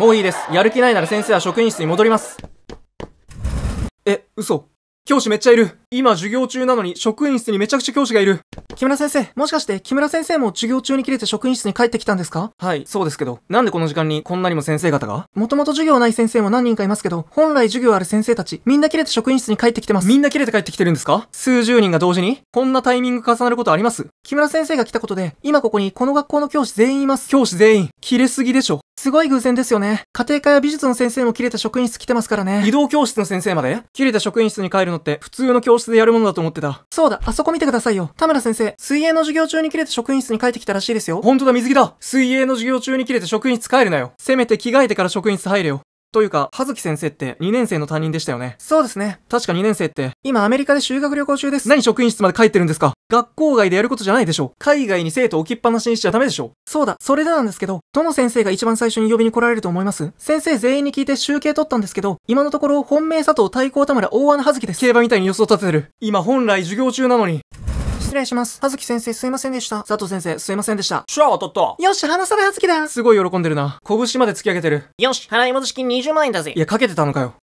もういいです。やる気ないなら先生は職員室に戻ります。え、嘘。教師めっちゃいる。今授業中なのに職員室にめちゃくちゃ教師がいる。木村先生、もしかして木村先生も授業中に切れて職員室に帰ってきたんですかはい、そうですけど。なんでこの時間にこんなにも先生方がもともと授業ない先生も何人かいますけど、本来授業ある先生たち、みんな切れて職員室に帰ってきてます。みんな切れて帰ってきてるんですか数十人が同時にこんなタイミング重なることあります木村先生が来たことで、今ここにこの学校の教師全員います。教師全員、切れすぎでしょ。すごい偶然ですよね。家庭科や美術の先生も切れた職員室来てますからね。移動教室の先生まで切れた職員室に帰るのって普通の教室でやるものだと思ってた。そうだ、あそこ見てくださいよ。田村先生、水泳の授業中に切れて職員室に帰ってきたらしいですよ。ほんとだ、水着だ水泳の授業中に切れて職員室帰るなよ。せめて着替えてから職員室入れよ。というか、葉月先生って2年生の担任でしたよね。そうですね。確か2年生って、今アメリカで修学旅行中です。何職員室まで帰ってるんですか学校外でやることじゃないでしょ。海外に生徒置きっぱなしにしちゃダメでしょ。そうだ、それでなんですけど、どの先生が一番最初に呼びに来られると思います先生全員に聞いて集計取ったんですけど、今のところ本命佐藤対抗田村大穴葉月です。競馬みたいに予想立ててる。今本来授業中なのに。失礼します。はずき先生すいませんでした。佐藤先生すいませんでした。シャー当たった。よし、話さないはずきだ。すごい喜んでるな。拳まで突き上げてる。よし、払い戻し金20万円だぜ。いや、かけてたのかよ。